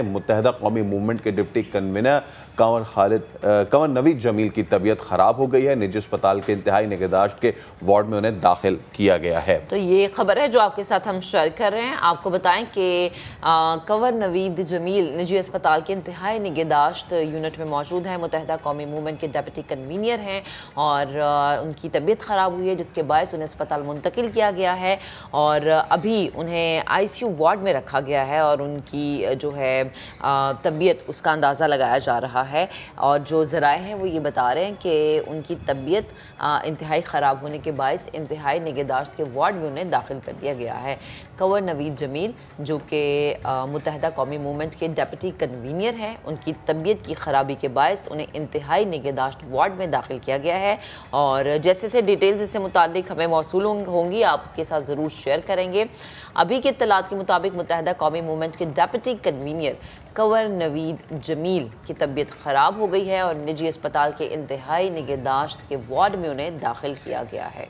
मुतहदा Qaumi movement के deputy convener Kanwar Khalid Kanwar Naveed Jameel की तबीयत ख़राब हो गई है निजी अस्पताल के इंतहाई निगहदाश्त के वार्ड में उन्हें दाखिल किया गया है तो ये खबर है जो आपके साथ हम शेयर कर रहे हैं आपको बताएं कि कंवर नवीद जमील निजी अस्पताल के इंतहाई निगहदाश्त यूनिट में मौजूद हैं मुतहदा कौमी मूवमेंट के डिप्टी कन्वीनियर हैं और उनकी तबीयत ख़राब हुई है जिसके बायस उन्हें अस्पताल मुंतकिल किया गया है और अभी उन्हें आई सी यू वार्ड में रखा गया है और उनकी जो है तबीयत उसका अंदाज़ा लगाया जा रहा है और जो ज़रा हैं वो ये बता रहे हैं कि उनकी तबीयत इंतहाई ख़राब होने के बायस इंतहाई निगहदाश्त के वार्ड में उन्हें दाखिल कर दिया गया है कंवर नवीद जमील जो कि मुतहदा कौमी मूवमेंट के डेप्टी कन्वीनियर हैं उनकी तबीयत की ख़राबी के बायस उन्हें इंतहाई निगहदाश्त वार्ड में दाखिल किया गया है और जैसे जैसे डिटेल्स इससे मुतल हमें मौसू होंगी आपके साथ ज़रूर शेयर करेंगे अभी के तलात के मुताबिक मुतहद कौमी मूवमेंट के डेप्टी कन्वीनियर मुसाफिर कंवर नवीद जमील की तबीयत ख़राब हो गई है और निजी अस्पताल के इंतहाई निगहदाश्त के वार्ड में उन्हें दाखिल किया गया है